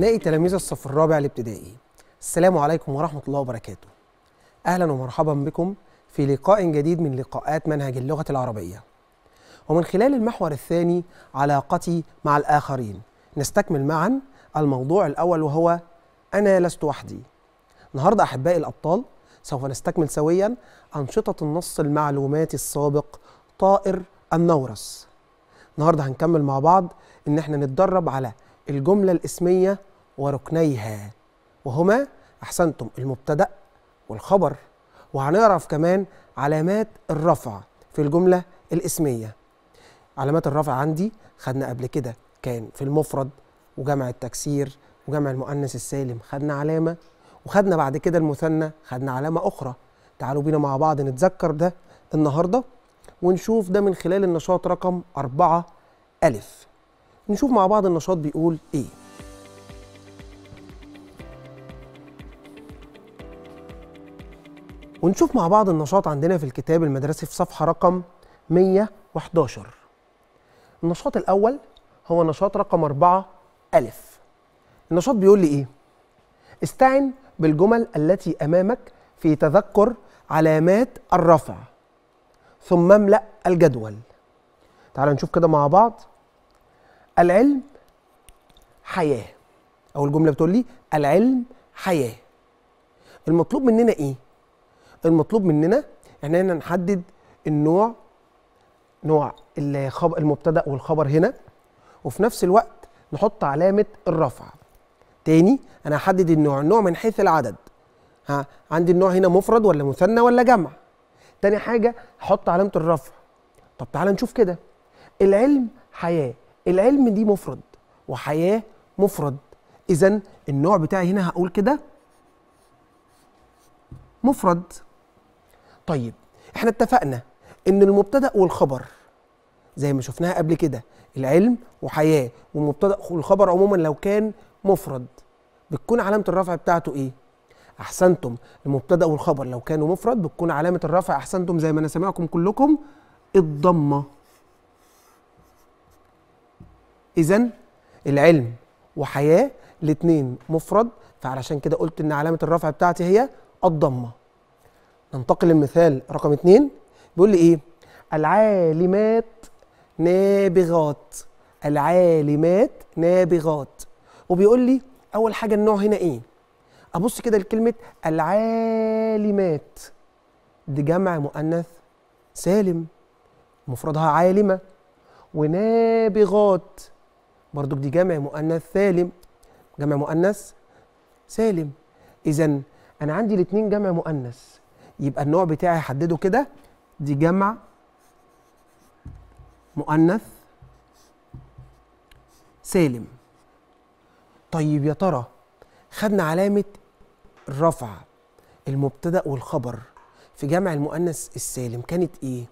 أبنائي تلاميذ الصف الرابع الابتدائي السلام عليكم ورحمة الله وبركاته أهلا ومرحبا بكم في لقاء جديد من لقاءات منهج اللغة العربية ومن خلال المحور الثاني علاقتي مع الآخرين نستكمل معا الموضوع الأول وهو أنا لست وحدي النهاردة أحبائي الأبطال سوف نستكمل سويا أنشطة النص المعلوماتي السابق طائر النورس النهاردة هنكمل مع بعض إن احنا نتدرب على الجملة الاسمية وركنيها وهما أحسنتم المبتدأ والخبر وهنعرف كمان علامات الرفع في الجملة الاسمية علامات الرفع عندي خدنا قبل كده كان في المفرد وجمع التكسير وجمع المؤنث السالم خدنا علامة وخدنا بعد كده المثنى خدنا علامة أخرى تعالوا بينا مع بعض نتذكر ده النهاردة ونشوف ده من خلال النشاط رقم أربعة ألف نشوف مع بعض النشاط بيقول إيه ونشوف مع بعض النشاط عندنا في الكتاب المدرسي في صفحة رقم 111 النشاط الأول هو نشاط رقم 4 ألف النشاط بيقول لي إيه؟ استعن بالجمل التي أمامك في تذكر علامات الرفع ثم املأ الجدول تعال نشوف كده مع بعض العلم حياة أو الجملة بتقول لي العلم حياة المطلوب مننا إيه؟ المطلوب مننا ان احنا نحدد النوع نوع المبتدا والخبر هنا وفي نفس الوقت نحط علامه الرفع تاني انا هحدد النوع النوع من حيث العدد ها عندي النوع هنا مفرد ولا مثنى ولا جمع تاني حاجه هحط علامه الرفع طب تعال نشوف كده العلم حياه العلم دي مفرد وحياه مفرد اذا النوع بتاعي هنا هقول كده مفرد طيب احنا اتفقنا ان المبتدا والخبر زي ما شفناها قبل كده العلم وحياه والمبتدا والخبر عموما لو كان مفرد بتكون علامه الرفع بتاعته ايه احسنتم المبتدا والخبر لو كانوا مفرد بتكون علامه الرفع احسنتم زي ما انا سامعكم كلكم الضمه اذا العلم وحياه الاثنين مفرد فعلشان كده قلت ان علامه الرفع بتاعتي هي الضمه ننتقل للمثال رقم اتنين بيقول لي ايه العالمات نابغات العالمات نابغات وبيقول لي اول حاجه النوع هنا ايه ابص كده لكلمه العالمات دي جمع مؤنث سالم مفردها عالمه ونابغات برضو دي جمع مؤنث سالم جمع مؤنث سالم اذا انا عندي الاثنين جمع مؤنث يبقى النوع بتاعي حدده كده دي جمع مؤنث سالم طيب يا ترى خدنا علامة الرفع المبتدأ والخبر في جمع المؤنث السالم كانت ايه؟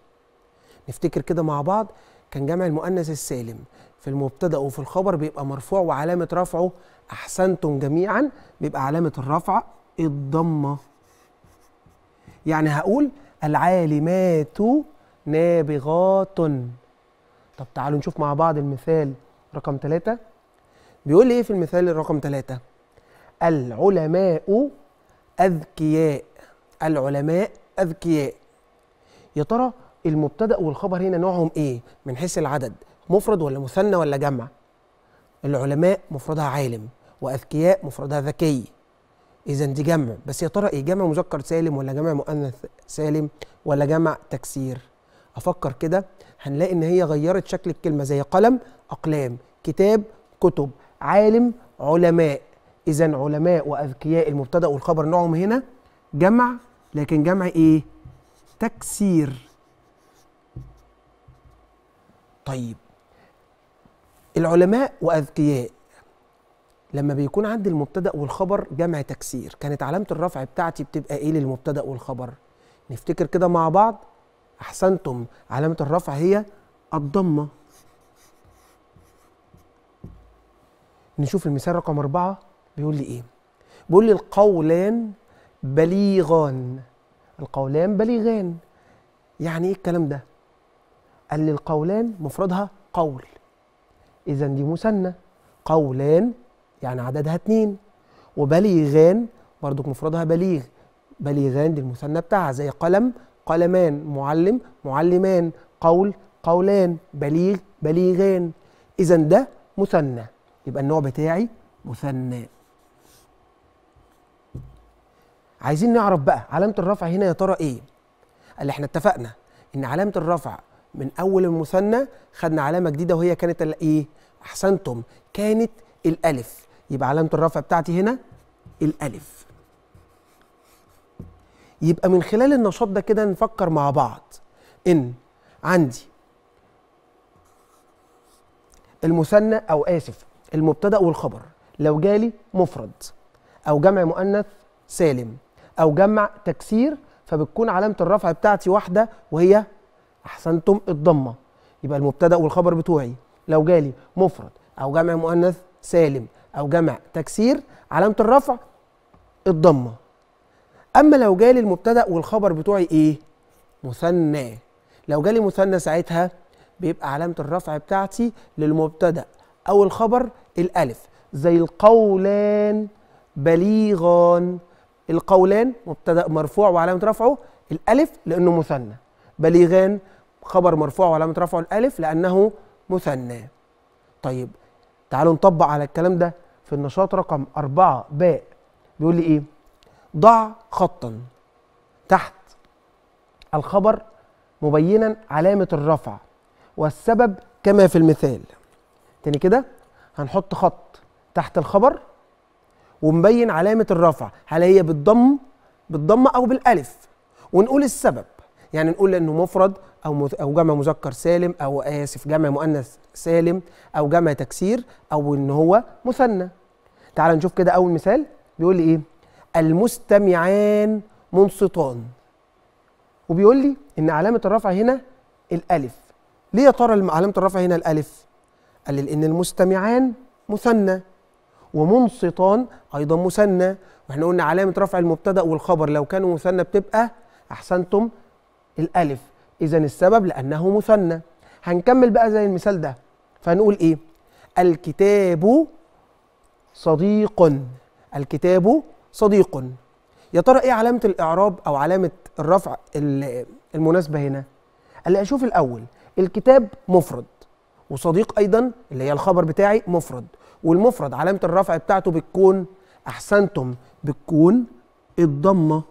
نفتكر كده مع بعض كان جمع المؤنث السالم في المبتدأ وفي الخبر بيبقى مرفوع وعلامة رفعه أحسنتم جميعا بيبقى علامة الرفع الضمة يعني هقول العالمات نابغات طب تعالوا نشوف مع بعض المثال رقم ثلاثة بيقول لي ايه في المثال الرقم ثلاثة العلماء أذكياء العلماء أذكياء يا ترى المبتدأ والخبر هنا نوعهم ايه من حيث العدد مفرد ولا مثنى ولا جمع العلماء مفردها عالم وأذكياء مفردها ذكي اذا دي جمع بس يا ترى ايه جمع مذكر سالم ولا جمع مؤنث سالم ولا جمع تكسير افكر كده هنلاقي ان هي غيرت شكل الكلمه زي قلم اقلام كتاب كتب عالم علماء اذا علماء واذكياء المبتدا والخبر نوعهم هنا جمع لكن جمع ايه تكسير طيب العلماء واذكياء لما بيكون عندي المبتدا والخبر جمع تكسير كانت علامه الرفع بتاعتي بتبقى ايه للمبتدا والخبر نفتكر كده مع بعض احسنتم علامه الرفع هي الضمه نشوف المثال رقم أربعة بيقول لي إيه بيقول لي القولان بليغان القولان بليغان يعني إيه الكلام ده قال لي القولان مفردها قول إذا دي مثنى قولان يعني عددها اتنين وبليغان برضو مفردها بليغ بليغان دي المثنى بتاعها زي قلم قلمان معلم معلمان قول قولان بليغ بليغان اذا ده مثنى يبقى النوع بتاعي مثنى عايزين نعرف بقى علامه الرفع هنا يا ترى ايه اللي احنا اتفقنا ان علامه الرفع من اول المثنى خدنا علامه جديده وهي كانت الايه احسنتم كانت الالف يبقى علامه الرفع بتاعتي هنا الالف يبقى من خلال النشاط ده كده نفكر مع بعض ان عندي المثنى او اسف المبتدا والخبر لو جالي مفرد او جمع مؤنث سالم او جمع تكسير فبتكون علامه الرفع بتاعتي واحده وهي احسنتم الضمه يبقى المبتدا والخبر بتوعي لو جالي مفرد او جمع مؤنث سالم او جمع تكسير علامه الرفع الضمه اما لو جالي المبتدا والخبر بتوعي ايه مثنى لو جالي مثنى ساعتها بيبقى علامه الرفع بتاعتي للمبتدا او الخبر الالف زي القولان بليغان القولان مبتدا مرفوع وعلامه رفعه الالف لانه مثنى بليغان خبر مرفوع وعلامه رفعه الالف لانه مثنى طيب تعالوا نطبق على الكلام ده في النشاط رقم أربعة باء بيقول لي إيه؟ ضع خطا تحت الخبر مبينا علامة الرفع والسبب كما في المثال تاني كده هنحط خط تحت الخبر ومبين علامة الرفع هل هي بالضم بالضم أو بالألف ونقول السبب يعني نقول انه مفرد او او جمع مذكر سالم او اسف جمع مؤنث سالم او جمع تكسير او ان هو مثنى تعال نشوف كده اول مثال بيقول لي ايه المستمعان منصتان وبيقول لي ان علامه الرفع هنا الالف ليه يا ترى علامه الرفع هنا الالف قال لي لان المستمعان مثنى ومنصتان ايضا مثنى واحنا قلنا علامه رفع المبتدا والخبر لو كانوا مثنى بتبقى احسنتم الالف اذا السبب لانه مثنى هنكمل بقى زي المثال ده فهنقول ايه الكتاب صديق الكتاب صديق يا ترى ايه علامه الاعراب او علامه الرفع المناسبه هنا اللي اشوف الاول الكتاب مفرد وصديق ايضا اللي هي الخبر بتاعي مفرد والمفرد علامه الرفع بتاعته بتكون احسنتم بتكون الضمه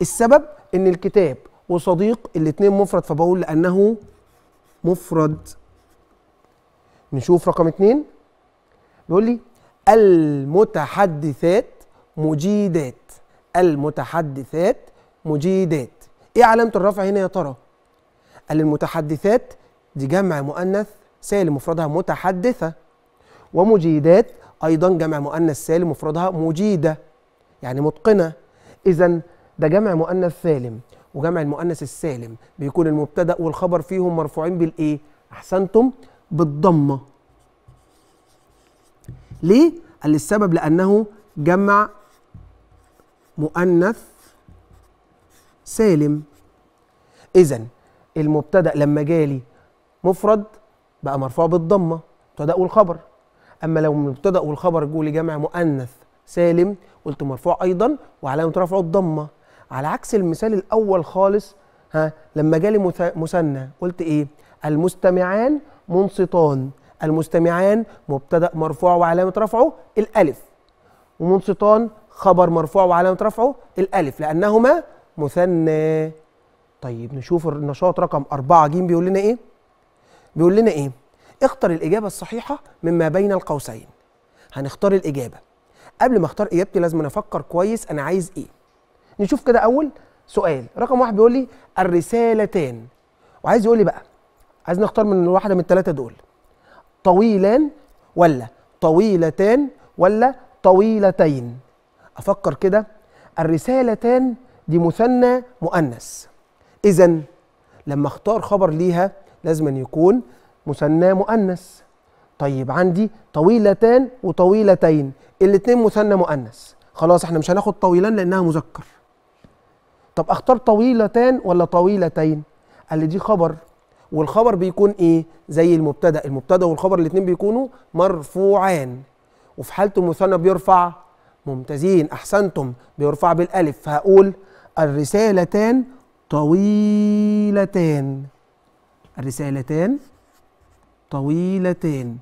السبب ان الكتاب وصديق الاثنين مفرد فبقول لانه مفرد نشوف رقم اتنين بيقول لي المتحدثات مجيدات المتحدثات مجيدات ايه علامه الرفع هنا يا ترى قال المتحدثات دي جمع مؤنث سالم مفردها متحدثه ومجيدات ايضا جمع مؤنث سالم مفردها مجيده يعني متقنه اذا ده جمع مؤنث سالم وجمع المؤنث السالم بيكون المبتدا والخبر فيهم مرفوعين بالايه احسنتم بالضمه ليه؟ قال السبب لأنه جمع مؤنث سالم إذا المبتدأ لما جالي مفرد بقى مرفوع بالضمة مبتدأ والخبر أما لو المبتدأ والخبر جولي جمع مؤنث سالم قلت مرفوع أيضا وعلامة رفعه الضمة على عكس المثال الأول خالص ها لما جالي مثنى قلت إيه المستمعان منصتان المستمعان مبتدا مرفوع وعلامه رفعه الالف ومنصتان خبر مرفوع وعلامه رفعه الالف لانهما مثنى طيب نشوف النشاط رقم 4 ج بيقول لنا ايه بيقول لنا ايه اختر الاجابه الصحيحه مما بين القوسين هنختار الاجابه قبل ما اختار اجابتي لازم افكر كويس انا عايز ايه نشوف كده اول سؤال رقم واحد بيقول لي الرسالتان وعايز يقول لي بقى عايز نختار من واحده من الثلاثه دول طويلان ولا طويلتان ولا طويلتين افكر كده الرسالتان دي مثنى مؤنث اذا لما اختار خبر ليها لازم أن يكون مثنى مؤنث طيب عندي طويلتان وطويلتين الاثنين مثنى مؤنث خلاص احنا مش هناخد طويلان لانها مذكر طب اختار طويلتان ولا طويلتين قال لي دي خبر والخبر بيكون ايه زي المبتدا المبتدا والخبر الاثنين بيكونوا مرفوعان وفي حاله المثنى بيرفع ممتازين احسنتم بيرفع بالالف فهقول الرسالتان طويلتان الرسالتان طويلتان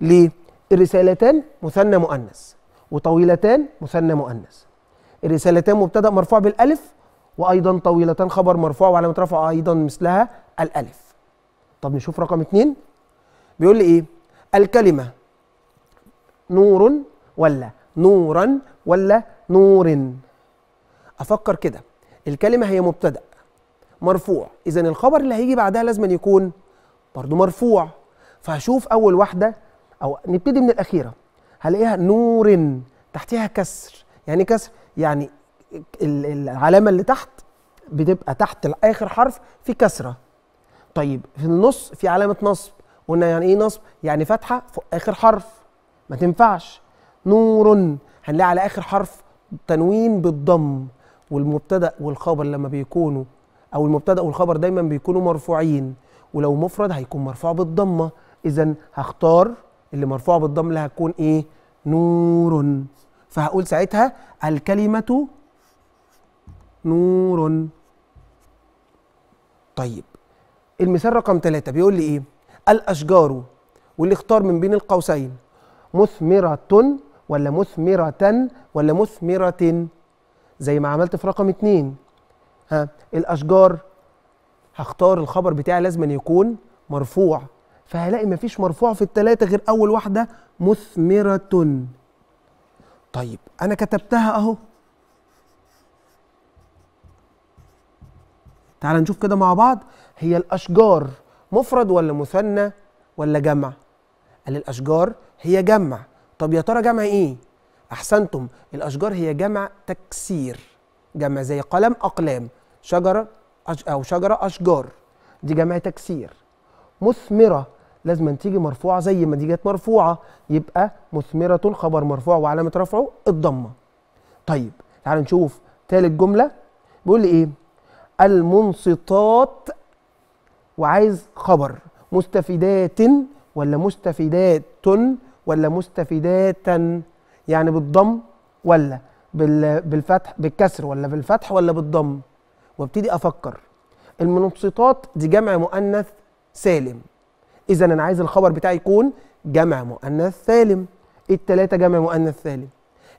ليه الرسالتان مثنى مؤنث وطويلتان مثنى مؤنث الرسالتان مبتدا مرفوع بالالف وايضا طويلتان خبر مرفوع وعلامه رفع ايضا مثلها الالف طب نشوف رقم اتنين بيقول لي ايه الكلمه نور ولا نورا ولا نور افكر كده الكلمه هي مبتدا مرفوع اذا الخبر اللي هيجي بعدها لازم يكون برضو مرفوع فهشوف اول واحده او نبتدي من الاخيره هلاقيها نور تحتها كسر يعني كسر يعني العلامه اللي تحت بتبقى تحت اخر حرف في كسره طيب في النص في علامه نصب قلنا يعني ايه نصب يعني فتحه فوق اخر حرف ما تنفعش نور هنلاقي على اخر حرف تنوين بالضم والمبتدا والخبر لما بيكونوا او المبتدا والخبر دايما بيكونوا مرفوعين ولو مفرد هيكون مرفوع بالضمه اذا هختار اللي مرفوع بالضم اللي هتكون ايه نور فهقول ساعتها الكلمه نور طيب المثال رقم ثلاثة بيقول لي ايه الاشجار واللي اختار من بين القوسين مثمرة ولا مثمرة ولا مثمرة زي ما عملت في رقم اتنين ها الاشجار هختار الخبر بتاعي لازم أن يكون مرفوع فهلاقي مفيش مرفوع في التلاتة غير اول واحدة مثمرة طيب انا كتبتها اهو تعال نشوف كده مع بعض هي الأشجار مفرد ولا مثنى ولا جمع قال الأشجار هي جمع طب يا ترى جمع إيه أحسنتم الأشجار هي جمع تكسير جمع زي قلم أقلام شجرة أش... أو شجرة أشجار دي جمع تكسير مثمرة لازم تيجي مرفوعة زي ما دي جت مرفوعة يبقى مثمرة خبر مرفوع وعلامة رفعه الضمة طيب تعال نشوف تالت جملة بيقول لي إيه المنصتات وعايز خبر مستفيدات ولا مستفيدات ولا مستفيدات يعني بالضم ولا بالفتح بالكسر ولا بالفتح ولا بالضم وابتدي افكر المنصتات دي جمع مؤنث سالم اذا انا عايز الخبر بتاعي يكون جمع مؤنث سالم التلاتة جمع مؤنث سالم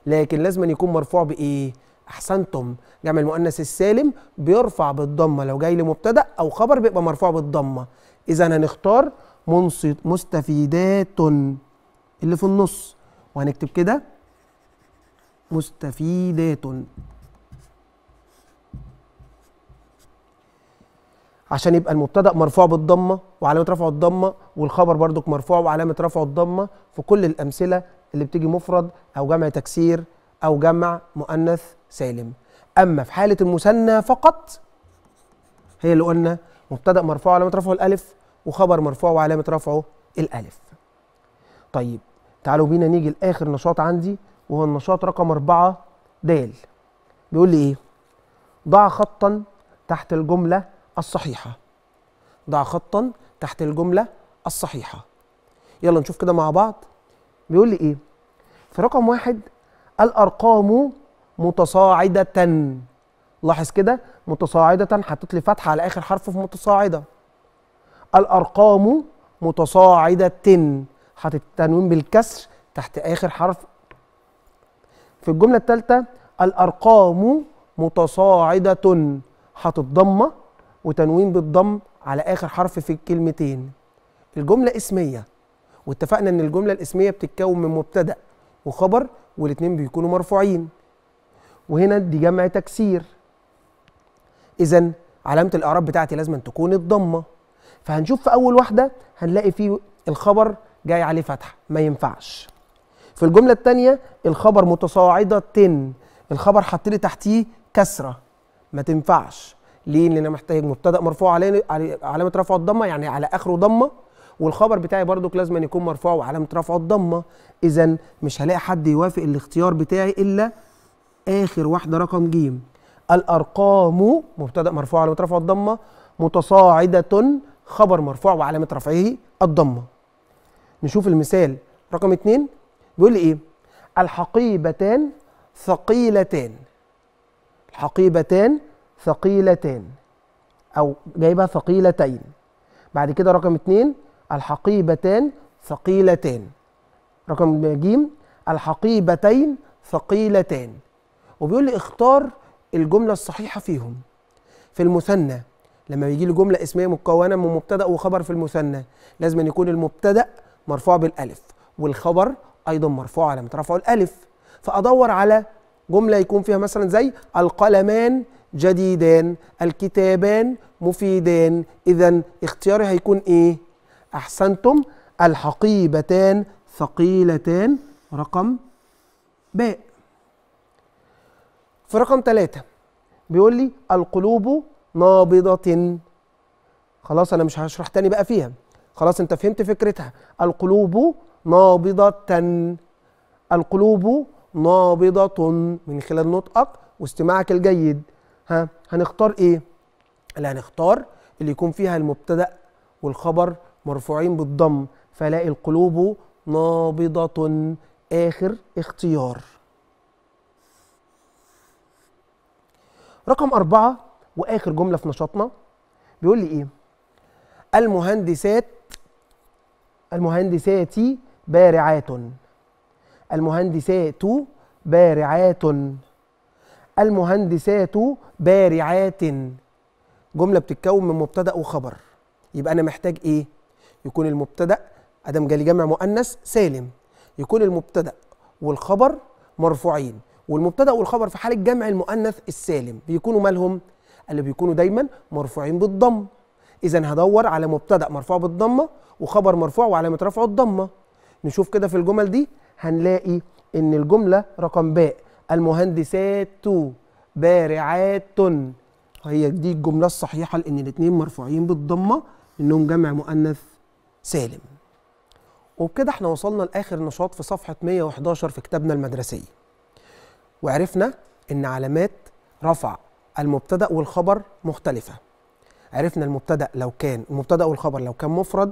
لكن لازم يكون مرفوع بايه احسنتم جمع نعم، المؤنث السالم بيرفع بالضمه لو جاي لمبتدا او خبر بيبقى مرفوع بالضمه اذا هنختار منصت مستفيدات اللي في النص وهنكتب كده مستفيدات عشان يبقى المبتدا مرفوع بالضمه وعلامه رفعه الضمه والخبر برضك مرفوع وعلامه رفعه الضمه في كل الامثله اللي بتيجي مفرد او جمع تكسير أو جمع مؤنث سالم أما في حالة المثنى فقط هي اللي قلنا مبتدأ مرفوع وعلامة رفعه الألف وخبر مرفوع وعلامة رفعه الألف طيب تعالوا بينا نيجي لآخر نشاط عندي وهو النشاط رقم أربعة د بيقول لي إيه ضع خطا تحت الجملة الصحيحة ضع خطا تحت الجملة الصحيحة يلا نشوف كده مع بعض بيقول لي إيه في رقم واحد الارقام متصاعده لاحظ كده متصاعده حطيت لي فتحه على اخر حرف في متصاعده الارقام متصاعده حطيت تنوين بالكسر تحت اخر حرف في الجمله الثالثه الارقام متصاعده حاطط ضمه وتنوين بالضم على اخر حرف في الكلمتين الجمله اسميه واتفقنا ان الجمله الاسميه بتتكون من مبتدا وخبر والاتنين بيكونوا مرفوعين وهنا دي جمع تكسير اذا علامه الاعراب بتاعتي لازم تكون الضمه فهنشوف في اول واحده هنلاقي فيه الخبر جاي عليه فتحه ما ينفعش في الجمله الثانيه الخبر متصاعده تن الخبر حط لي تحتيه كسره ما تنفعش ليه لان انا محتاج مبتدا مرفوع عليه علامه رفع الضمه يعني على اخره ضمه والخبر بتاعي برضك لازم أن يكون مرفوع وعلامه رفعه الضمه اذا مش هلاقي حد يوافق الاختيار بتاعي الا اخر واحده رقم ج الارقام مبتدا مرفوع وعلامه رفعه الضمه متصاعده خبر مرفوع وعلامه رفعه الضمه نشوف المثال رقم اتنين بيقول لي ايه الحقيبتان ثقيلتان الحقيبتان ثقيلتان او جايبها ثقيلتين بعد كده رقم اتنين الحقيبتان ثقيلتان رقم ج الحقيبتين ثقيلتان وبيقول لي اختار الجمله الصحيحه فيهم في المثنى لما بيجي لي جمله اسميه مكونه من مبتدا وخبر في المثنى لازم أن يكون المبتدا مرفوع بالالف والخبر ايضا مرفوع على مترفعه الالف فادور على جمله يكون فيها مثلا زي القلمان جديدان الكتابان مفيدان اذا اختياري هيكون ايه أحسنتم الحقيبتان ثقيلتان رقم باء في رقم ثلاثة بيقول لي القلوب نابضة خلاص أنا مش هشرح تاني بقى فيها خلاص أنت فهمت فكرتها القلوب نابضة القلوب نابضة من خلال نطقك واستماعك الجيد ها هنختار إيه؟ اللي هنختار اللي يكون فيها المبتدأ والخبر مرفوعين بالضم فلاقي القلوب نابضة آخر اختيار رقم أربعة وآخر جملة في نشاطنا بيقول لي إيه المهندسات المهندسات بارعات المهندسات بارعات المهندسات بارعات جملة بتتكون من مبتدأ وخبر يبقى أنا محتاج إيه يكون المبتدا ادم جالي جمع مؤنث سالم يكون المبتدا والخبر مرفوعين والمبتدا والخبر في حاله جمع المؤنث السالم بيكونوا مالهم اللي بيكونوا دايما مرفوعين بالضم اذا هدور على مبتدا مرفوع بالضمه وخبر مرفوع وعلامه رفعه الضمه نشوف كده في الجمل دي هنلاقي ان الجمله رقم باء المهندسات بارعات هي دي الجمله الصحيحه لان الاثنين مرفوعين بالضمه انهم جمع مؤنث سالم وبكده احنا وصلنا لاخر نشاط في صفحه 111 في كتابنا المدرسي وعرفنا ان علامات رفع المبتدا والخبر مختلفه عرفنا المبتدا لو كان المبتدا والخبر لو كان مفرد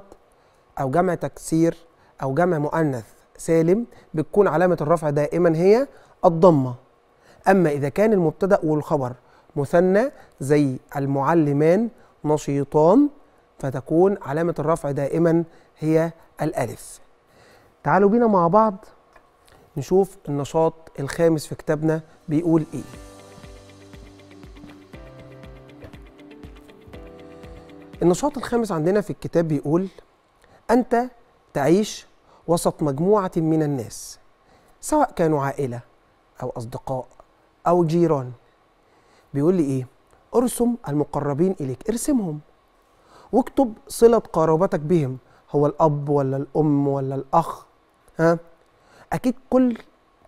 او جمع تكسير او جمع مؤنث سالم بتكون علامه الرفع دائما هي الضمه اما اذا كان المبتدا والخبر مثنى زي المعلمان نشيطان فتكون علامة الرفع دائما هي الألف تعالوا بينا مع بعض نشوف النشاط الخامس في كتابنا بيقول إيه النشاط الخامس عندنا في الكتاب بيقول أنت تعيش وسط مجموعة من الناس سواء كانوا عائلة أو أصدقاء أو جيران بيقول لي إيه ارسم المقربين إليك ارسمهم واكتب صلة قرابتك بهم هو الأب ولا الأم ولا الأخ ها أكيد كل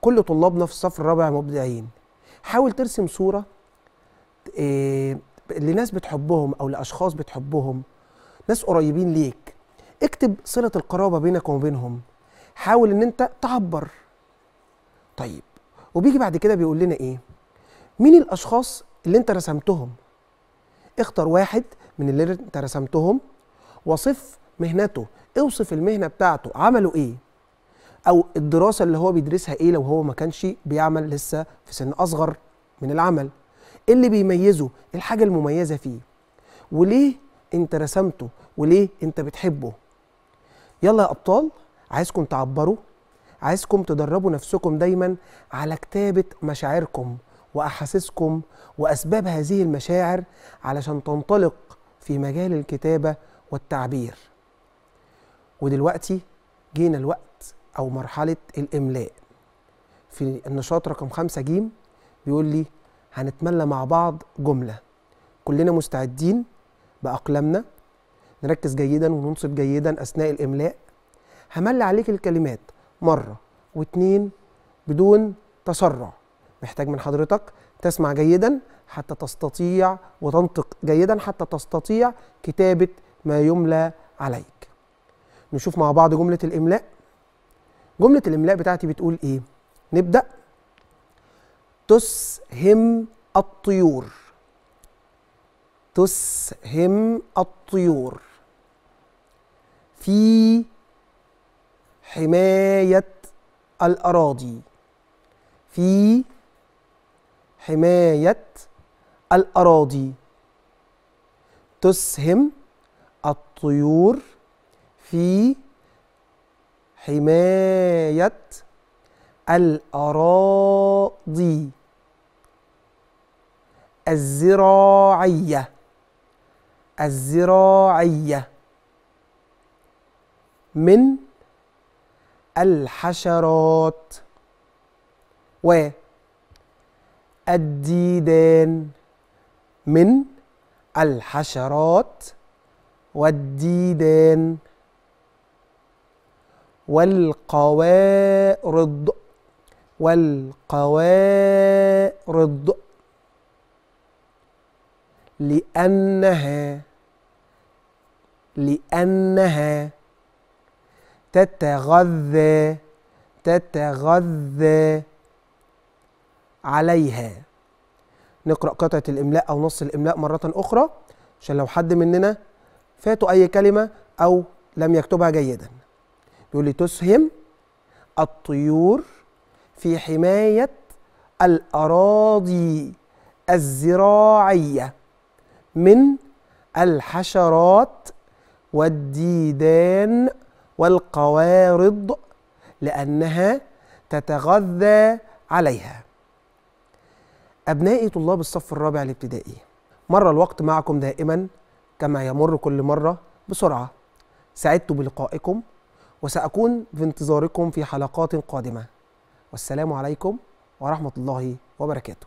كل طلابنا في الصف الرابع مبدعين حاول ترسم صورة إيه لناس بتحبهم أو لأشخاص بتحبهم ناس قريبين ليك اكتب صلة القرابة بينك وبينهم حاول إن أنت تعبر طيب وبيجي بعد كده بيقول لنا إيه مين الأشخاص اللي أنت رسمتهم اختر واحد من اللي انت رسمتهم وصف مهنته اوصف المهنه بتاعته عمله ايه او الدراسه اللي هو بيدرسها ايه لو هو ما كانش بيعمل لسه في سن اصغر من العمل ايه اللي بيميزه الحاجه المميزه فيه وليه انت رسمته وليه انت بتحبه يلا يا ابطال عايزكم تعبروا عايزكم تدربوا نفسكم دايما على كتابه مشاعركم واحاسيسكم واسباب هذه المشاعر علشان تنطلق في مجال الكتابة والتعبير ودلوقتي جينا الوقت أو مرحلة الإملاء في النشاط رقم خمسة جيم بيقول لي هنتملى مع بعض جملة كلنا مستعدين بأقلامنا نركز جيدا وننصب جيدا أثناء الإملاء هملى عليك الكلمات مرة واتنين بدون تسرع محتاج من حضرتك تسمع جيدا حتى تستطيع وتنطق جيدا حتى تستطيع كتابة ما يملى عليك نشوف مع بعض جملة الإملاء جملة الإملاء بتاعتي بتقول إيه نبدأ تسهم الطيور تسهم الطيور في حماية الأراضي في حماية الأراضي تسهم الطيور في حماية الأراضي الزراعية الزراعية من الحشرات و الديدان من الحشرات والديدان والقوارض والقوارض لأنها لأنها تتغذى تتغذى عليها نقرا قطعه الاملاء او نص الاملاء مره اخرى عشان لو حد مننا فاتوا اي كلمه او لم يكتبها جيدا بيقول لي تسهم الطيور في حمايه الاراضي الزراعيه من الحشرات والديدان والقوارض لانها تتغذى عليها أبنائي طلاب الصف الرابع الابتدائي مر الوقت معكم دائما كما يمر كل مرة بسرعة سعدت بلقائكم وسأكون في انتظاركم في حلقات قادمة والسلام عليكم ورحمة الله وبركاته